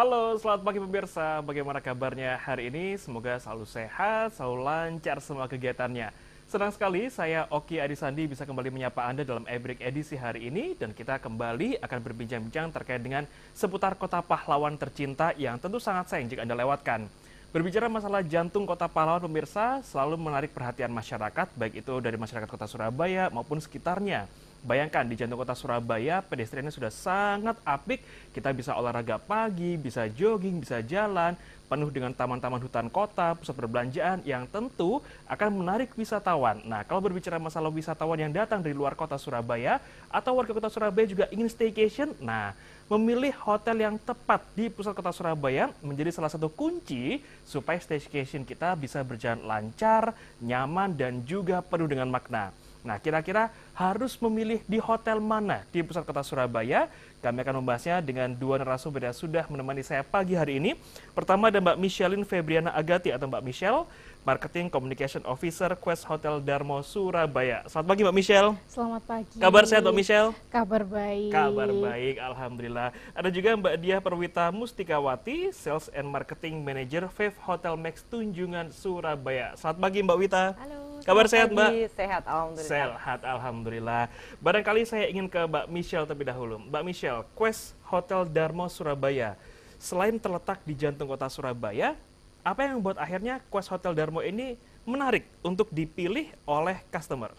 Halo, selamat pagi pemirsa. Bagaimana kabarnya hari ini? Semoga selalu sehat, selalu lancar semua kegiatannya. Senang sekali saya Oki Adisandi bisa kembali menyapa Anda dalam Ebrik edisi hari ini dan kita kembali akan berbincang-bincang terkait dengan seputar kota pahlawan tercinta yang tentu sangat sayang jika Anda lewatkan. Berbicara masalah jantung kota pahlawan pemirsa selalu menarik perhatian masyarakat baik itu dari masyarakat kota Surabaya maupun sekitarnya. Bayangkan di jantung kota Surabaya, pedestriannya sudah sangat apik. Kita bisa olahraga pagi, bisa jogging, bisa jalan, penuh dengan taman-taman hutan kota, pusat perbelanjaan yang tentu akan menarik wisatawan. Nah, kalau berbicara masalah wisatawan yang datang dari luar kota Surabaya atau warga kota Surabaya juga ingin staycation, nah memilih hotel yang tepat di pusat kota Surabaya menjadi salah satu kunci supaya staycation kita bisa berjalan lancar, nyaman, dan juga penuh dengan makna. Nah, kira-kira harus memilih di hotel mana di pusat kota Surabaya? Kami akan membahasnya dengan dua narasumber yang sudah menemani saya pagi hari ini. Pertama ada Mbak Michelin Febriana Agati atau Mbak Michelle, Marketing Communication Officer Quest Hotel Darmo Surabaya. Selamat pagi Mbak Michelle. Selamat pagi. Kabar sehat Mbak Michelle? Kabar baik. Kabar baik, Alhamdulillah. Ada juga Mbak Diah Perwita Mustikawati, Sales and Marketing Manager Fave Hotel Max Tunjungan Surabaya. Selamat pagi Mbak Wita. Halo. Kabar sehat, Mbak? Sehat, alhamdulillah. Sehat, alhamdulillah. Barangkali saya ingin ke Mbak Michelle terlebih dahulu. Mbak Michelle, Quest Hotel Darmo Surabaya, selain terletak di jantung kota Surabaya, apa yang membuat akhirnya Quest Hotel Darmo ini menarik untuk dipilih oleh customer?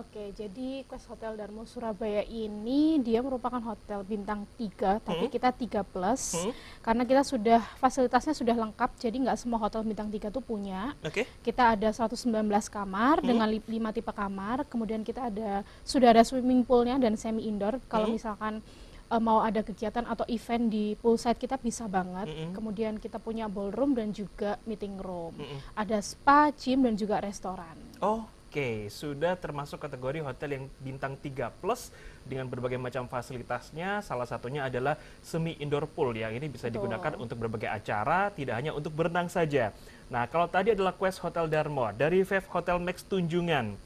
Oke, jadi Quest Hotel Darmo Surabaya ini dia merupakan hotel bintang 3, tapi hmm. kita 3 plus. Hmm? Karena kita sudah fasilitasnya sudah lengkap, jadi nggak semua hotel bintang 3 tuh punya. Oke. Okay. Kita ada 119 kamar hmm? dengan 5 tipe kamar, kemudian kita ada sudah ada swimming poolnya dan semi indoor. Kalau hmm. misalkan e, mau ada kegiatan atau event di poolside kita bisa banget. -hmm. Kemudian kita punya ballroom dan juga meeting room. -hmm. Ada spa, gym dan juga restoran. Oh, Oke, sudah termasuk kategori hotel yang bintang 3 plus dengan berbagai macam fasilitasnya. Salah satunya adalah semi indoor pool yang ini bisa digunakan digunakan untuk berbagai acara, tidak hanya untuk berenang saja. Nah, kalau tadi adalah Quest Hotel Darmo dari Five Hotel Max Tunjungan.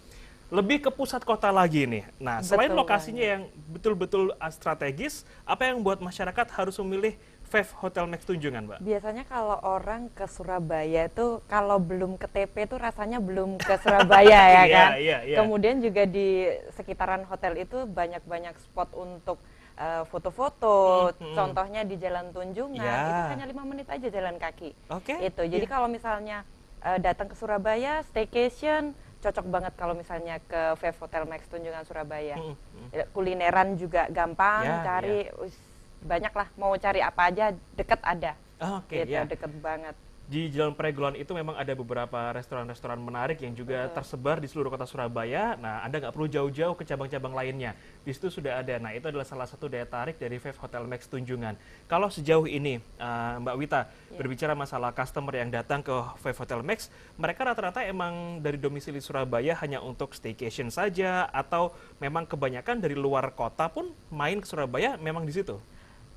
Lebih ke pusat kota lagi nih. Nah, selain Betul lokasinya banget. yang betul-betul strategis, apa yang buat masyarakat harus memilih fave hotel Max Tunjungan, Mbak? Biasanya kalau orang ke Surabaya itu kalau belum ke TP itu rasanya belum ke Surabaya ya iya, kan. Yeah, yeah, yeah. Kemudian juga di sekitaran hotel itu banyak-banyak spot untuk eh, foto-foto, uh, mm -hmm. contohnya di Jalan Tunjungan, yeah. itu hanya lima menit aja jalan kaki. Oke. Okay. Itu, jadi yeah. kalau misalnya uh, datang ke Surabaya, staycation, cocok banget kalau misalnya ke Fave Hotel Max Tunjungan Surabaya. Mm -hmm. Kulineran juga gampang, yeah, cari yeah banyak lah mau cari apa aja deket ada. Oh, Oke okay, gitu, ya. Deket banget. Di Jalan Pregolan itu memang ada beberapa restoran-restoran menarik yang juga Betul. tersebar di seluruh kota Surabaya. Nah, Anda nggak perlu jauh-jauh ke cabang-cabang lainnya. Di situ sudah ada. Nah, itu adalah salah satu daya tarik dari Five Hotel Max Tunjungan. Kalau sejauh ini, uh, Mbak Wita, ya. berbicara masalah customer yang datang ke Five Hotel Max, mereka rata-rata emang dari domisili Surabaya hanya untuk staycation saja, atau memang kebanyakan dari luar kota pun main ke Surabaya memang di situ?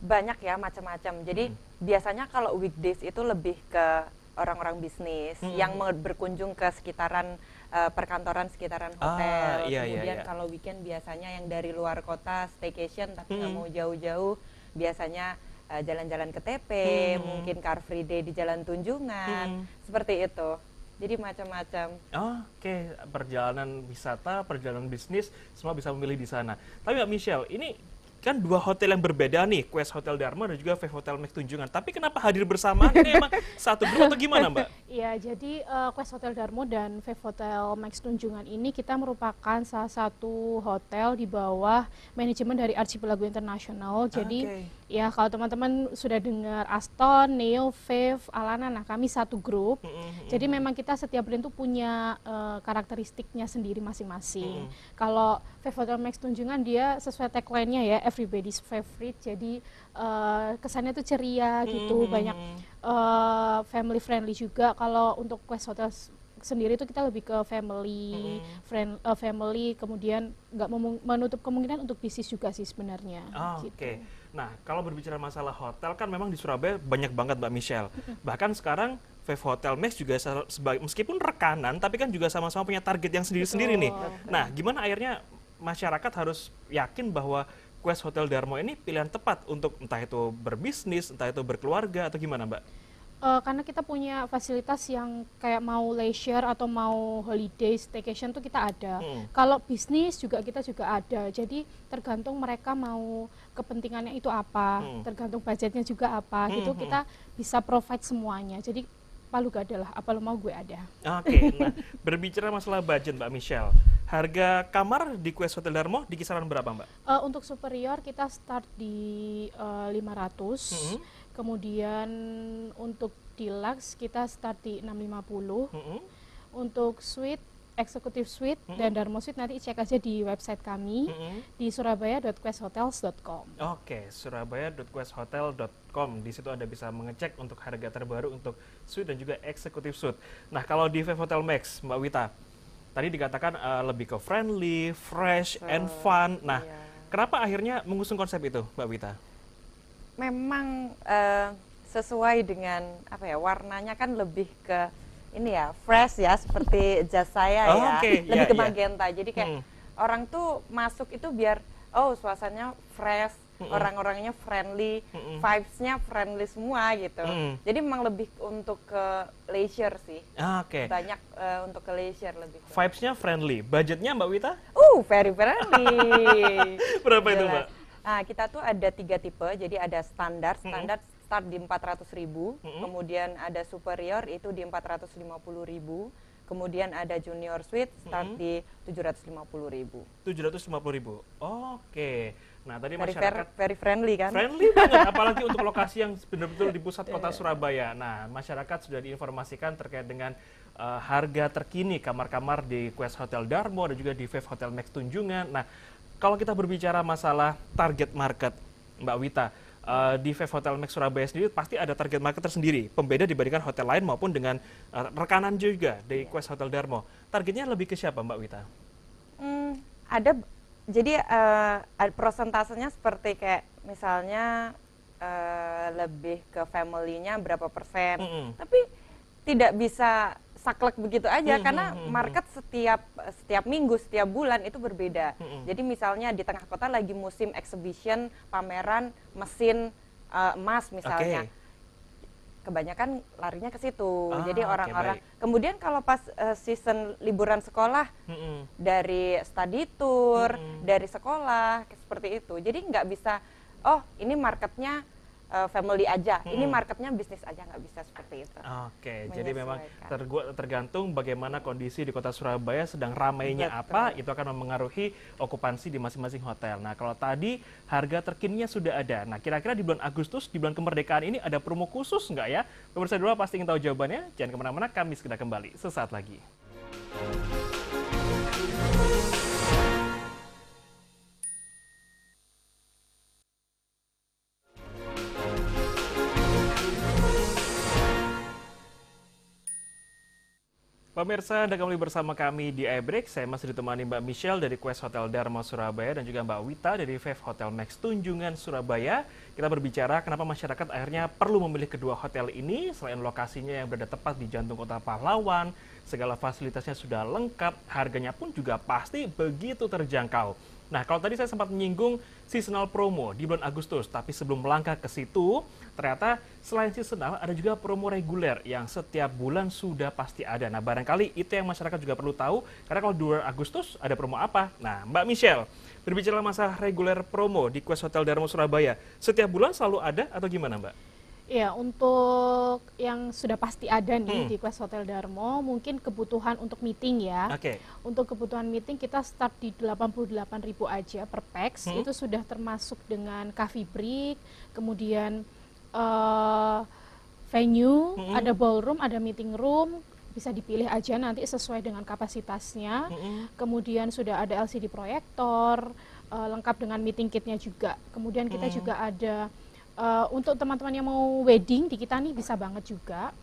banyak ya macam-macam. Jadi hmm. biasanya kalau weekdays itu lebih ke orang-orang bisnis hmm. yang berkunjung ke sekitaran uh, perkantoran, sekitaran ah, hotel. Ah, iya, Kemudian iya. kalau weekend biasanya yang dari luar kota staycation tapi nggak hmm. mau jauh-jauh, biasanya eh, jalan-jalan uh, ke TP, hmm. mungkin car free day di Jalan Tunjungan, hmm. seperti itu. Jadi macam-macam. Oh, Oke, okay. perjalanan wisata, perjalanan bisnis, semua bisa memilih di sana. Tapi Mbak Michelle, ini kan dua hotel yang berbeda nih, Quest Hotel Dharma dan juga Five Hotel Max Tunjungan. Tapi kenapa hadir bersamaan? Ini emang satu grup atau gimana, Mbak? Iya, jadi uh, Quest Hotel Dharma dan Five Hotel Max Tunjungan ini kita merupakan salah satu hotel di bawah manajemen dari Archipelago International. Jadi okay ya kalau teman-teman sudah dengar Aston, Neo, Vive, Alana, nah kami satu grup. Mm -hmm. Jadi memang kita setiap brand itu punya uh, karakteristiknya sendiri masing-masing. Mm -hmm. Kalau Vive Hotel Max Tunjungan dia sesuai tagline-nya ya everybody's favorite. Jadi uh, kesannya tuh ceria gitu, mm -hmm. banyak uh, family friendly juga. Kalau untuk Quest Hotel sendiri itu kita lebih ke family, mm-hmm. friend, uh, family, kemudian nggak menutup kemungkinan untuk bisnis juga sih sebenarnya. Oh, gitu. Oke, okay. Nah, kalau berbicara masalah hotel kan memang di Surabaya banyak banget Mbak Michelle. Bahkan sekarang Five Hotel Max juga sebagai meskipun rekanan tapi kan juga sama-sama punya target yang sendiri-sendiri nih. Nah, gimana akhirnya masyarakat harus yakin bahwa Quest Hotel Darmo ini pilihan tepat untuk entah itu berbisnis, entah itu berkeluarga atau gimana, Mbak? uh, karena kita punya fasilitas yang kayak mau leisure atau mau holiday staycation tuh kita ada. Hmm. Kalau bisnis juga kita juga ada. Jadi tergantung mereka mau kepentingannya itu apa, hmm. tergantung budgetnya juga apa. Hmm, gitu hmm. kita bisa provide semuanya. Jadi Palu gak ada lah, apa lo mau gue ada. Oke, okay, nah berbicara masalah budget Mbak Michelle, harga kamar di Quest Hotel Darmo di kisaran berapa Mbak? Uh, untuk superior kita start di uh, eh, 500, -hmm Kemudian untuk deluxe kita start di 650. Mm -hmm. Untuk suite eksekutif suite mm -hmm. dan Darmo suite nanti cek aja di website kami mm -hmm. di surabaya.questhotels.com. Oke, okay, Di situ Anda bisa mengecek untuk harga terbaru untuk suite dan juga eksekutif suite. Nah, kalau di Five Hotel Max, Mbak Wita, tadi dikatakan uh, lebih ke friendly, fresh, so, and fun. Nah, iya. kenapa akhirnya mengusung konsep itu, Mbak Wita? memang uh, sesuai dengan apa ya warnanya kan lebih ke ini ya fresh ya seperti jas saya oh, ya okay. lebih yeah, ke ya. magenta yeah. jadi kayak hmm. orang tuh masuk itu biar oh suasananya fresh mm orang-orangnya friendly mm vibesnya friendly semua gitu mm. jadi memang lebih untuk ke leisure sih ah, okay. banyak uh, untuk ke leisure lebih vibesnya friendly budgetnya mbak Wita uh very friendly berapa Jelas. itu mbak Nah, kita tuh ada tiga tipe. Jadi ada standar, standar mm-hmm. start di 400 ribu, mm-hmm. kemudian ada superior itu di 450 ribu, kemudian ada junior suite start mm-hmm. di 750 ribu. 750 ribu, oke. Okay. Nah, tadi very masyarakat... Fair, very friendly kan? Friendly banget, apalagi untuk lokasi yang benar-benar di pusat kota iya. Surabaya. Nah, masyarakat sudah diinformasikan terkait dengan uh, harga terkini kamar-kamar di Quest Hotel Darmo dan juga di Vive Hotel Max Tunjungan. Nah, kalau kita berbicara masalah target market, Mbak Wita, Uh, di Vive Hotel Max Surabaya sendiri pasti ada target market tersendiri, pembeda dibandingkan hotel lain maupun dengan uh, rekanan juga di iya. Quest Hotel Darmo. Targetnya lebih ke siapa, Mbak Wita? Hmm, ada, jadi uh, eh, ada prosentasenya seperti kayak misalnya uh, lebih ke family-nya berapa persen, mm -hmm. tapi tidak bisa saklek begitu aja hmm, karena hmm, hmm, hmm. market hmm. setiap setiap minggu setiap bulan itu berbeda. Hmm, hmm. Jadi misalnya di tengah kota lagi musim exhibition pameran mesin uh, emas misalnya. Okay. Kebanyakan larinya ke situ. Ah, Jadi orang-orang okay, kemudian kalau pas uh, season liburan sekolah hmm. dari study tour, hmm. dari sekolah seperti itu. Jadi nggak bisa oh ini marketnya uh, family aja. Hmm. Ini marketnya bisnis aja nggak bisa seperti itu. Oke, okay, jadi memang ter tergantung bagaimana kondisi di kota Surabaya sedang ramainya Betul. apa, itu akan memengaruhi okupansi di masing-masing hotel. Nah, kalau tadi harga terkininya sudah ada. Nah, kira-kira di bulan Agustus, di bulan kemerdekaan ini ada promo khusus nggak ya? Pemirsa dulu pasti ingin tahu jawabannya. Jangan kemana-mana, kami segera kembali sesaat lagi. Thank you Pemirsa, Anda kembali bersama kami di iBreak. Saya masih ditemani Mbak Michelle dari Quest Hotel Dharma Surabaya dan juga Mbak Wita dari Five Hotel Max Tunjungan Surabaya. Kita berbicara kenapa masyarakat akhirnya perlu memilih kedua hotel ini selain lokasinya yang berada tepat di jantung kota Pahlawan, segala fasilitasnya sudah lengkap, harganya pun juga pasti begitu terjangkau. Nah, kalau tadi saya sempat menyinggung seasonal promo di bulan Agustus, tapi sebelum melangkah ke situ, ternyata selain seasonal ada juga promo reguler yang setiap bulan sudah pasti ada. Nah, barangkali itu yang masyarakat juga perlu tahu karena kalau dua Agustus ada promo apa? Nah, Mbak Michelle, berbicara masalah reguler promo di Quest Hotel Darmo Surabaya, setiap bulan selalu ada atau gimana, Mbak? Ya, untuk yang sudah pasti ada nih hmm. di Quest Hotel Darmo, mungkin kebutuhan untuk meeting ya. Oke. Okay. Untuk kebutuhan meeting kita start di 88.000 aja per pax. Hmm. Itu sudah termasuk dengan coffee break, kemudian uh, venue, hmm. ada ballroom, ada meeting room, bisa dipilih aja nanti sesuai dengan kapasitasnya. Hmm. Kemudian sudah ada LCD proyektor, uh, lengkap dengan meeting kitnya juga. Kemudian kita hmm. juga ada Uh, untuk teman-teman yang mau wedding di kita nih bisa banget juga.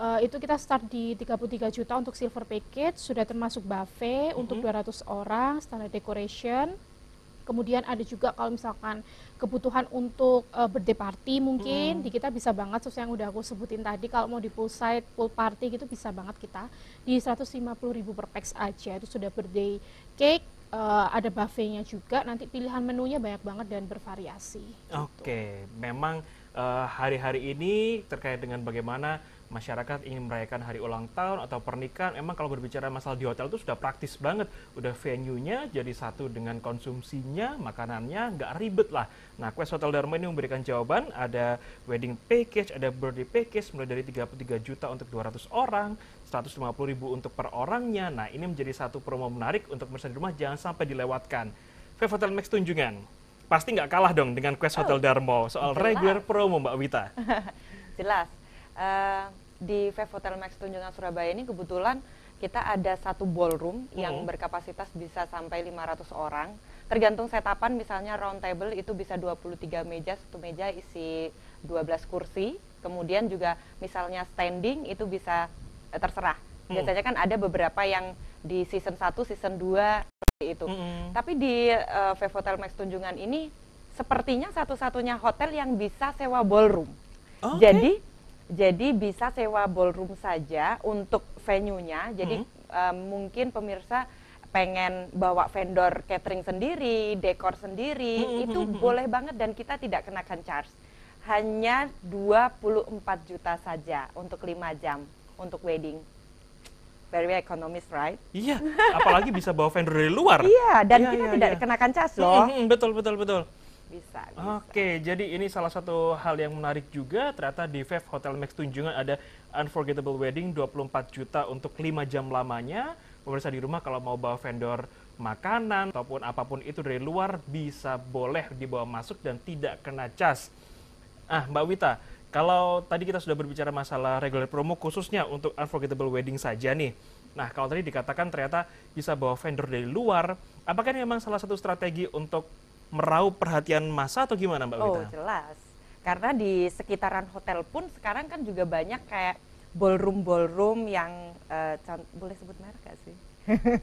Uh, itu kita start di 33 juta untuk silver package, sudah termasuk buffet mm -hmm. untuk 200 orang, standar decoration. Kemudian ada juga kalau misalkan kebutuhan untuk uh, birthday party mungkin mm. di kita bisa banget sesuai yang udah aku sebutin tadi kalau mau di poolside, pool party gitu bisa banget kita di ribu per pax aja itu sudah birthday cake, uh, ada buffetnya juga nanti pilihan menunya banyak banget dan bervariasi gitu. oke okay. gitu. memang eh, hari-hari uh, hari -hari ini terkait dengan bagaimana masyarakat ingin merayakan hari ulang tahun atau pernikahan, emang kalau berbicara masalah di hotel itu sudah praktis banget. Udah venue-nya jadi satu dengan konsumsinya, makanannya, nggak ribet lah. Nah, Quest Hotel Dharma ini memberikan jawaban, ada wedding package, ada birthday package, mulai dari 33 juta untuk 200 orang, 150 ribu untuk per orangnya. Nah, ini menjadi satu promo menarik untuk pemirsa di rumah, jangan sampai dilewatkan. Fav Hotel Max Tunjungan, pasti nggak kalah dong dengan Quest Hotel oh, Darmo soal jelas. regular promo Mbak Wita. jelas, Eh, di Five Hotel Max Tunjungan Surabaya ini kebetulan kita ada satu ballroom hmm. yang berkapasitas bisa sampai 500 orang. Tergantung setapan misalnya round table itu bisa 23 meja, satu meja isi 12 kursi. Kemudian juga misalnya standing itu bisa eh, terserah. Mm. Biasanya kan ada beberapa yang di season 1, season 2 seperti itu. Hmm. Tapi di uh, eh, Five Hotel Max Tunjungan ini sepertinya satu-satunya hotel yang bisa sewa ballroom. Oh, okay. Jadi jadi bisa sewa ballroom saja untuk venue-nya. Jadi hmm. um, mungkin pemirsa pengen bawa vendor catering sendiri, dekor sendiri, hmm. hmm, hmm itu hmm, hmm. boleh banget dan kita tidak kenakan charge. Hanya 24 juta saja untuk 5 jam untuk wedding very ekonomis, right? Iya, apalagi bisa bawa vendor dari luar. Iya, dan iya, kita iya, tidak iya. kenakan cas loh. -hmm, betul, betul, betul. Bisa, bisa. Oke, jadi ini salah satu hal yang menarik juga. Ternyata di Vef Hotel Max Tunjungan ada Unforgettable Wedding 24 juta untuk 5 jam lamanya. Pemirsa di rumah kalau mau bawa vendor makanan ataupun apapun itu dari luar bisa boleh dibawa masuk dan tidak kena cas. Ah, Mbak Wita, kalau tadi kita sudah berbicara masalah regular promo khususnya untuk Unforgettable Wedding saja nih. Nah, kalau tadi dikatakan ternyata bisa bawa vendor dari luar, apakah ini memang salah satu strategi untuk meraup perhatian massa atau gimana Mbak oh, Wita? Oh jelas, karena di sekitaran hotel pun sekarang kan juga banyak kayak ballroom-ballroom yang uh, boleh sebut merek gak sih?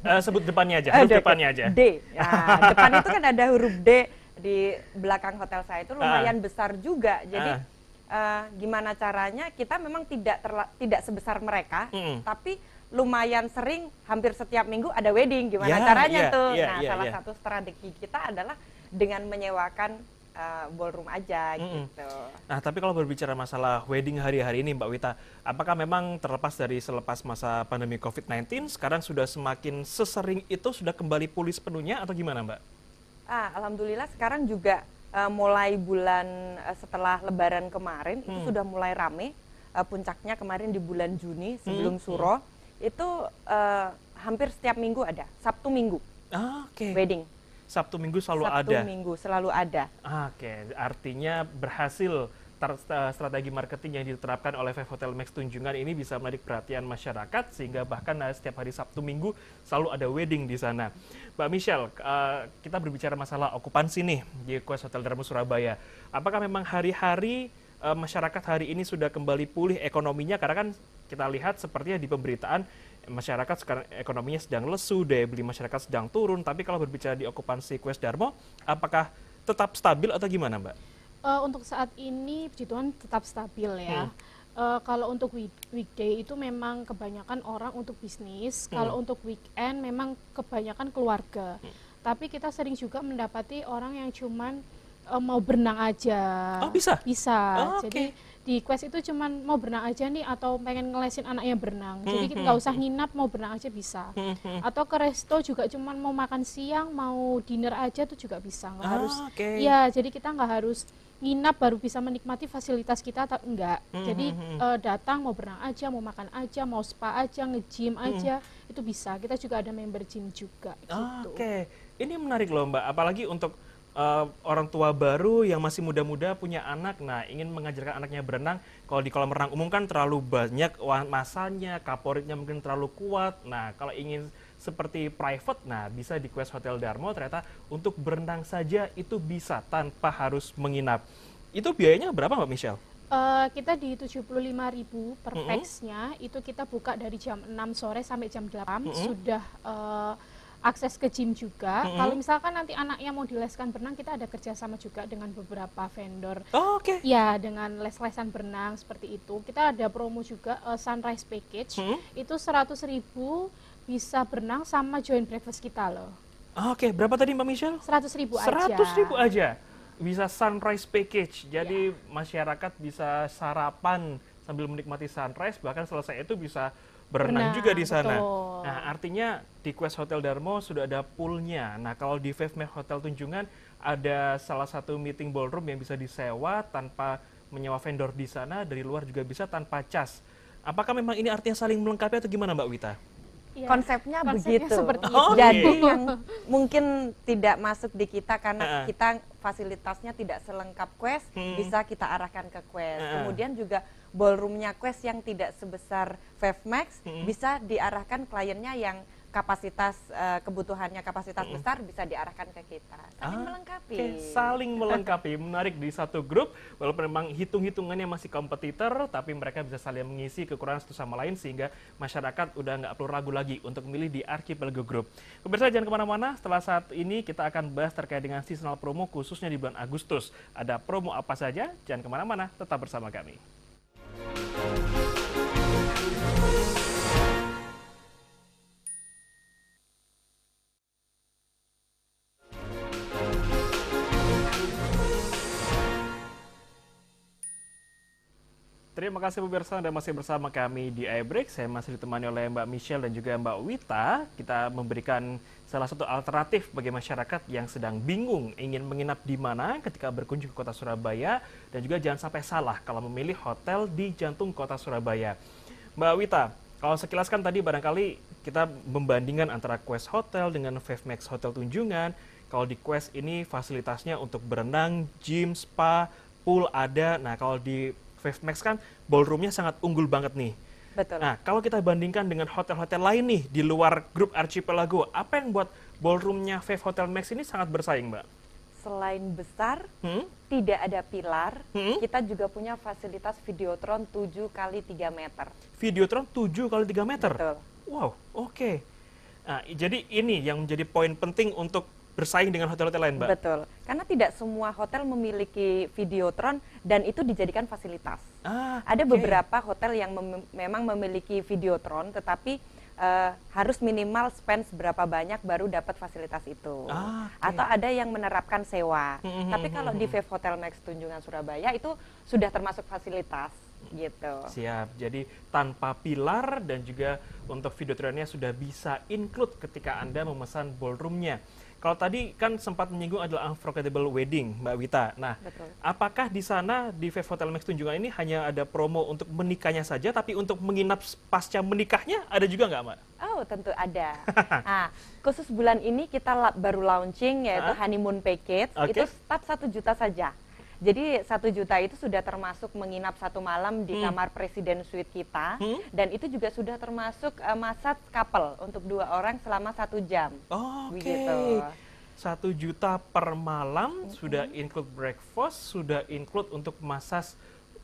uh, sebut depannya aja, huruf uh, depannya aja. D. Nah, depan itu kan ada huruf D di belakang hotel saya itu ah. lumayan uh. besar juga. Jadi uh. Uh, gimana caranya kita memang tidak terla tidak sebesar mereka, mm -hmm. tapi lumayan sering hampir setiap minggu ada wedding gimana yeah, caranya yeah, tuh yeah, nah yeah, salah yeah. satu strategi kita adalah dengan menyewakan uh, ballroom aja mm -hmm. gitu nah tapi kalau berbicara masalah wedding hari-hari ini Mbak Wita apakah memang terlepas dari selepas masa pandemi COVID-19 sekarang sudah semakin sesering itu sudah kembali pulih sepenuhnya atau gimana Mbak ah alhamdulillah sekarang juga uh, mulai bulan uh, setelah Lebaran kemarin hmm. itu sudah mulai rame uh, puncaknya kemarin di bulan Juni sebelum hmm. hmm. Suro hmm itu uh, hampir setiap minggu ada Sabtu Minggu ah, okay. wedding Sabtu Minggu selalu Sabtu, ada Sabtu Minggu selalu ada ah, oke okay. artinya berhasil eh, strategi marketing yang diterapkan oleh Five Hotel Max Tunjungan ini bisa menarik perhatian masyarakat sehingga bahkan eh, setiap hari Sabtu Minggu selalu ada wedding di sana. Mbak Michelle, kita berbicara masalah okupansi nih di Quest Hotel Darmo Surabaya. Apakah memang hari-hari masyarakat hari ini sudah kembali pulih ekonominya karena kan kita lihat sepertinya di pemberitaan masyarakat sekarang ekonominya sedang lesu, daya beli masyarakat sedang turun. Tapi kalau berbicara di okupansi Quest Darmo, apakah tetap stabil atau gimana, Mbak? Uh, untuk saat ini, puji Tuhan tetap stabil ya. Hmm. Uh, kalau untuk weekday itu memang kebanyakan orang untuk bisnis, hmm. kalau untuk weekend memang kebanyakan keluarga. Hmm. Tapi kita sering juga mendapati orang yang cuman uh, mau berenang aja. Oh, bisa? Bisa. Oh, Jadi di quest itu cuman mau berenang aja nih atau pengen ngelesin anaknya berenang. Jadi hmm, kita hmm, nggak usah hmm. nginap mau berenang aja bisa. Atau ke resto juga cuman mau makan siang, mau dinner aja tuh juga bisa. Nggak ah, harus. Okay. Ya, jadi kita nggak harus nginap baru bisa menikmati fasilitas kita atau enggak. Jadi uh, datang mau berenang aja, mau makan aja, mau spa aja, nge-gym aja, itu bisa. Kita juga ada member gym juga ah, gitu. Oke. Okay. Ini menarik loh, Mbak. Apalagi untuk uh, orang tua baru yang masih muda-muda punya anak, nah ingin mengajarkan anaknya berenang, kalau di kolam renang umum kan terlalu banyak masanya, kaporitnya mungkin terlalu kuat. Nah kalau ingin seperti private, nah bisa di Quest Hotel Darmo ternyata untuk berenang saja itu bisa tanpa harus menginap. Itu biayanya berapa Mbak Michelle? Uh, kita di 75.000 per mm -hmm. pax-nya itu kita buka dari jam 6 sore sampai jam 8 mm -hmm. sudah uh, akses ke gym juga. Mm -hmm. Kalau misalkan nanti anaknya mau dileskan berenang, kita ada kerjasama juga dengan beberapa vendor. Oh, Oke. Okay. Ya, dengan les-lesan berenang seperti itu. Kita ada promo juga uh, sunrise package. Mm -hmm. Itu seratus ribu bisa berenang sama join breakfast kita loh. Ah, oke, okay, berapa tadi Mbak Michelle? Seratus ribu aja. Seratus ribu aja. Bisa sunrise package. Jadi yeah. masyarakat bisa sarapan sambil menikmati sunrise. Bahkan selesai itu bisa berenang nah, juga di sana. Betul. Nah, artinya di Quest Hotel Darmo sudah ada poolnya. Nah, kalau di Five Mer Hotel Tunjungan ada salah satu meeting ballroom yang bisa disewa tanpa menyewa vendor di sana, dari luar juga bisa tanpa cas. Apakah memang ini artinya saling melengkapi atau gimana Mbak Wita? Ya, konsepnya, konsepnya begitu. Seperti Oh, iya. Jadi yang mungkin tidak masuk di kita karena uh -uh. kita fasilitasnya tidak selengkap Quest hmm. bisa kita arahkan ke Quest. Uh. Kemudian juga ballroomnya Quest yang tidak sebesar Vevmax hmm. bisa diarahkan kliennya yang kapasitas uh, kebutuhannya kapasitas mm besar bisa diarahkan ke kita saling ah, melengkapi okay. saling melengkapi menarik di satu grup walaupun memang hitung-hitungannya masih kompetitor tapi mereka bisa saling mengisi kekurangan satu sama lain sehingga masyarakat udah nggak perlu ragu lagi untuk memilih di Archipelago Group pemirsa jangan kemana-mana setelah saat ini kita akan bahas terkait dengan seasonal promo khususnya di bulan Agustus ada promo apa saja jangan kemana-mana tetap bersama kami Terima kasih pemirsa Anda masih bersama kami di iBreak. Saya masih ditemani oleh Mbak Michelle dan juga Mbak Wita. Kita memberikan salah satu alternatif bagi masyarakat yang sedang bingung ingin menginap di mana ketika berkunjung ke kota Surabaya dan juga jangan sampai salah kalau memilih hotel di jantung kota Surabaya. Mbak Wita, kalau sekilas kan tadi barangkali kita membandingkan antara Quest Hotel dengan Five Max Hotel Tunjungan. Kalau di Quest ini fasilitasnya untuk berenang, gym, spa, pool ada. Nah, kalau di Five Max kan ballroomnya sangat unggul banget nih. Betul. Nah, kalau kita bandingkan dengan hotel-hotel lain nih di luar grup Archipelago, apa yang buat ballroomnya Five Hotel Max ini sangat bersaing, Mbak? Selain besar, hmm? tidak ada pilar, hmm? kita juga punya fasilitas videotron 7 kali 3 meter. Videotron 7 kali 3 meter? Betul. Wow, oke. Okay. Nah, jadi ini yang menjadi poin penting untuk bersaing dengan hotel-hotel lain, Mbak. Betul. Karena tidak semua hotel memiliki videotron dan itu dijadikan fasilitas. Ah, Ada beberapa hotel yang mem memang memiliki videotron tetapi Uh, harus minimal spend berapa banyak baru dapat fasilitas itu. Ah, okay. Atau ada yang menerapkan sewa. Hmm, hmm, Tapi hmm, kalau di Vive Hotel Max Tunjungan Surabaya itu sudah termasuk fasilitas gitu. Siap. Jadi tanpa pilar dan juga untuk videotronnya sudah bisa include ketika Anda memesan ballroomnya. Kalau tadi kan sempat menyinggung adalah unforgettable wedding, Mbak Wita. Nah, Betul. apakah di sana di Five Hotel Max Tunjungan ini hanya ada promo untuk menikahnya saja, tapi untuk menginap pasca menikahnya ada juga nggak, Mbak? Oh, tentu ada. nah, khusus bulan ini kita baru launching yaitu Hah? honeymoon package, okay. itu start satu juta saja. Jadi satu juta itu sudah termasuk menginap satu malam di hmm. kamar presiden suite kita hmm? dan itu juga sudah termasuk uh, eh, masak couple untuk dua orang selama satu jam. Oh, Oke. Okay. Satu juta per malam mm -hmm. sudah include breakfast, sudah include untuk masas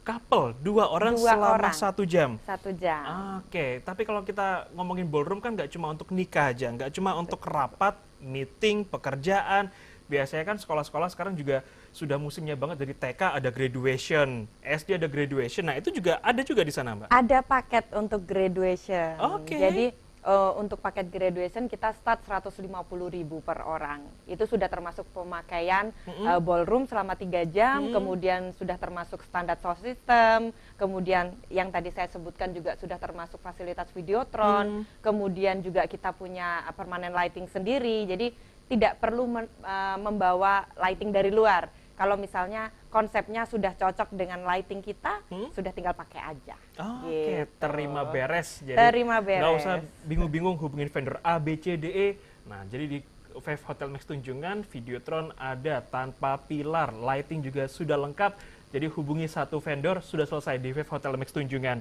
couple dua orang dua selama orang. satu jam satu jam oke okay. tapi kalau kita ngomongin ballroom kan nggak cuma untuk nikah aja nggak cuma untuk rapat meeting pekerjaan biasanya kan sekolah-sekolah sekarang juga sudah musimnya banget dari TK ada graduation, SD ada graduation. Nah, itu juga ada juga di sana, Mbak. Ada paket untuk graduation. Oke. Okay. Jadi uh, untuk paket graduation kita start ribu per orang. Itu sudah termasuk pemakaian mm -hmm. uh, ballroom selama tiga jam, mm. kemudian sudah termasuk standar sound system, kemudian yang tadi saya sebutkan juga sudah termasuk fasilitas videotron, mm. kemudian juga kita punya eh, permanent lighting sendiri. Jadi tidak perlu men, uh, membawa lighting dari luar kalau misalnya konsepnya sudah cocok dengan lighting kita, hmm? sudah tinggal pakai aja. Oh, gitu. Oke, okay. terima beres. Jadi terima beres. Gak usah bingung-bingung hubungin vendor A, B, C, D, E. Nah, jadi di Five Hotel Max Tunjungan, Videotron ada tanpa pilar, lighting juga sudah lengkap. Jadi hubungi satu vendor, sudah selesai di Five Hotel Max Tunjungan.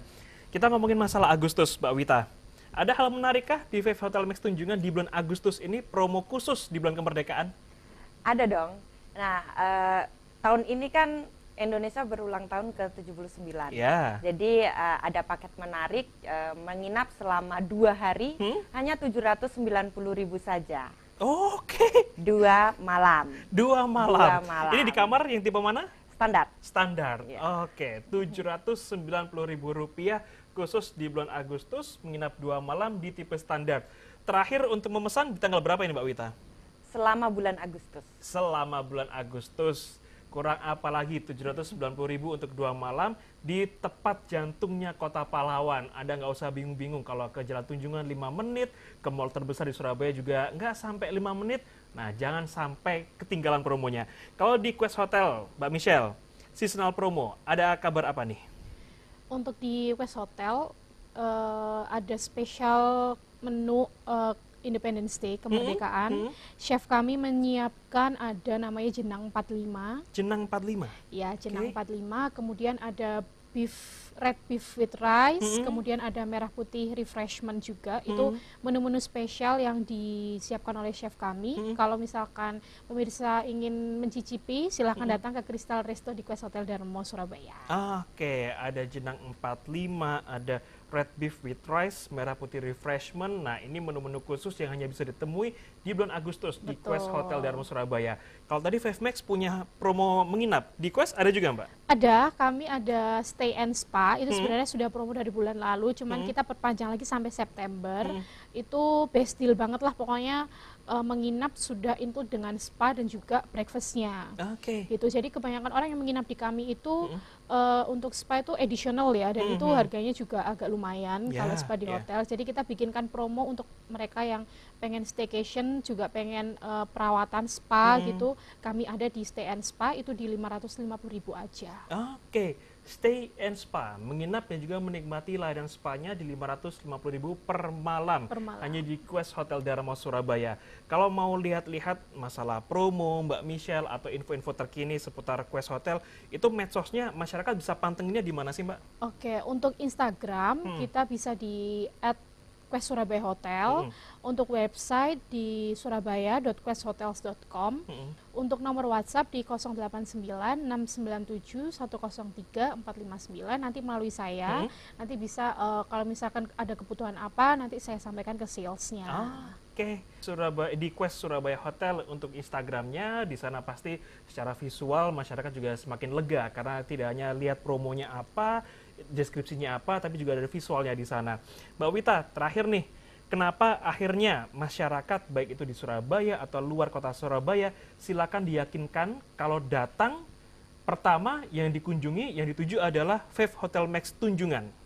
Kita ngomongin masalah Agustus, Mbak Wita. Ada hal menarik kah di Five Hotel Max Tunjungan di bulan Agustus ini promo khusus di bulan kemerdekaan? Ada dong Nah, uh, tahun ini kan Indonesia berulang tahun ke-79. Yeah. Iya. Jadi uh, ada paket menarik uh, menginap selama dua hari hmm? hanya puluh ribu saja. Oke. Okay. Dua malam. Dua malam. Dua malam. Ini di kamar yang tipe mana? Standar. Standar. Yeah. Oke, okay. ribu rupiah khusus di bulan Agustus menginap dua malam di tipe standar. Terakhir untuk memesan di tanggal berapa ini Mbak Wita? Selama bulan Agustus. Selama bulan Agustus kurang apa 790 ribu untuk dua malam di tepat jantungnya kota Palawan. Anda nggak usah bingung-bingung kalau ke Jalan Tunjungan 5 menit, ke mall terbesar di Surabaya juga nggak sampai 5 menit. Nah, jangan sampai ketinggalan promonya. Kalau di Quest Hotel, Mbak Michelle, seasonal promo, ada kabar apa nih? Untuk di Quest Hotel, uh, ada spesial menu uh, Independence Day hmm, kemerdekaan, mm -hmm. chef kami menyiapkan ada namanya jenang 45. Jenang 45. Ya, jenang okay. 45, kemudian ada beef red beef with rice, hmm, -hmm. kemudian ada merah putih refreshment juga. -hmm. Itu menu-menu spesial yang disiapkan oleh chef kami. -hmm. Kalau misalkan pemirsa ingin mencicipi, silahkan -hmm. datang ke Crystal Resto di Quest Hotel Darmo Surabaya. Ah, oke, okay, ada jenang 45, ada red beef with rice, merah putih refreshment. Nah, ini menu-menu khusus yang hanya bisa ditemui di bulan Agustus Betul. di Quest Hotel Darmo Surabaya. Kalau tadi Max punya promo menginap, di Quest ada juga Mbak? Ada, kami ada stay and spa. Itu hmm. sebenarnya sudah promo dari bulan lalu, cuman hmm. kita perpanjang lagi sampai September. Hmm. Itu best deal banget lah pokoknya uh, menginap sudah itu dengan spa dan juga breakfastnya. Oke. Okay. Gitu. Jadi kebanyakan orang yang menginap di kami itu mm uh, untuk spa itu additional ya dan mm -hmm. itu harganya juga agak lumayan yeah, kalau spa di yeah. hotel. Jadi kita bikinkan promo untuk mereka yang pengen staycation juga pengen uh, perawatan spa mm gitu. Kami ada di Stay and Spa itu di 550.000 aja. Oke. Okay stay and spa, menginap dan juga menikmati layanan spa-nya di 550.000 per malam, per malam. Hanya di Quest Hotel Darmo Surabaya. Kalau mau lihat-lihat masalah promo Mbak Michelle atau info-info terkini seputar Quest Hotel, itu medsosnya masyarakat bisa pantenginnya di mana sih Mbak? Oke, untuk Instagram hmm. kita bisa di Quest Surabaya Hotel, mm untuk website di surabaya.questhotels.com, mm untuk nomor WhatsApp di 089697103459 nanti melalui saya. Mm Nanti bisa uh, kalau misalkan ada kebutuhan apa nanti saya sampaikan ke salesnya. Ah. Oke, okay. Surabaya di Quest Surabaya Hotel untuk Instagramnya di sana pasti secara visual masyarakat juga semakin lega karena tidak hanya lihat promonya apa, deskripsinya apa, tapi juga ada visualnya di sana. Mbak Wita, terakhir nih, kenapa akhirnya masyarakat baik itu di Surabaya atau luar kota Surabaya silakan diyakinkan kalau datang pertama yang dikunjungi yang dituju adalah Fave Hotel Max Tunjungan.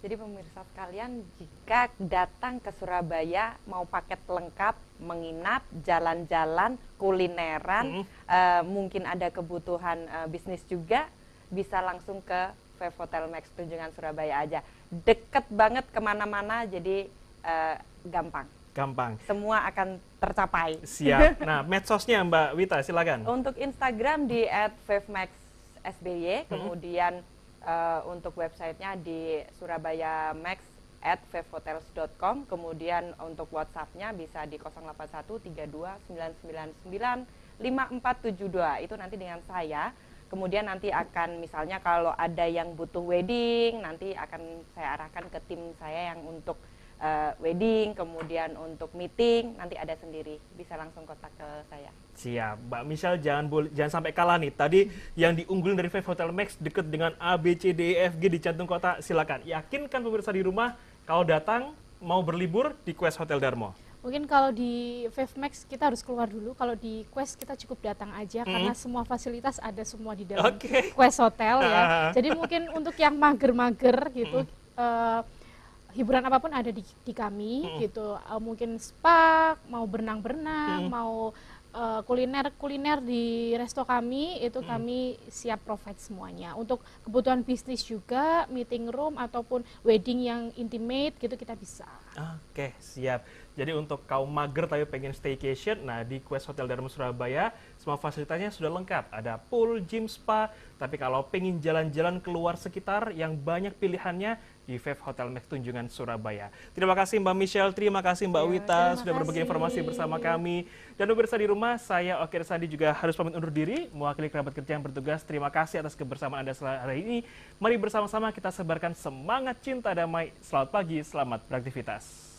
Jadi pemirsa sekalian, jika datang ke Surabaya mau paket lengkap, menginap, jalan-jalan, kulineran, -hmm. uh, mungkin ada kebutuhan uh, bisnis juga, bisa langsung ke Hotel Max Tunjungan Surabaya aja. Deket banget kemana-mana, jadi uh, gampang. Gampang. Semua akan tercapai. Siap. Nah, medsosnya Mbak Wita, silakan. Untuk Instagram di @five_max_sby, mm-hmm. kemudian hmm. uh, untuk websitenya di surabaya max at fevhotels.com kemudian untuk WhatsAppnya bisa di 081 32 999 5472 itu nanti dengan saya Kemudian nanti akan misalnya kalau ada yang butuh wedding, nanti akan saya arahkan ke tim saya yang untuk uh, wedding, kemudian untuk meeting, nanti ada sendiri. Bisa langsung kontak ke saya. Siap, Mbak Michelle jangan jangan sampai kalah nih. Tadi yang diunggulin dari Five Hotel Max deket dengan A, B, C, D, E, F, G di jantung kota, silakan. Yakinkan pemirsa di rumah kalau datang mau berlibur di Quest Hotel Darmo. Mungkin kalau di Five Max kita harus keluar dulu. Kalau di Quest kita cukup datang aja hmm. karena semua fasilitas ada semua di dalam okay. Quest Hotel ya. Jadi mungkin untuk yang mager-mager gitu hmm. uh, hiburan apapun ada di, di kami hmm. gitu. Uh, mungkin spa, mau berenang-berenang, hmm. mau eh, kuliner-kuliner uh, di resto kami itu hmm. kami siap provide semuanya. Untuk kebutuhan bisnis juga, meeting room ataupun wedding yang intimate gitu kita bisa. Oke, okay, siap. Jadi untuk kaum mager tapi pengen staycation, nah di Quest Hotel Dharma Surabaya semua fasilitasnya sudah lengkap. Ada pool, gym, spa. Tapi kalau pengen jalan-jalan keluar sekitar yang banyak pilihannya di Vive Hotel Max Tunjungan Surabaya. Terima kasih Mbak Michelle, terima kasih Mbak ya, Wita sudah berbagi informasi bersama kami. Dan pemirsa di rumah, saya Oke Sandi juga harus pamit undur diri, mewakili kerabat kerja yang bertugas. Terima kasih atas kebersamaan Anda selama hari ini. Mari bersama-sama kita sebarkan semangat cinta damai. Selamat pagi, selamat beraktivitas.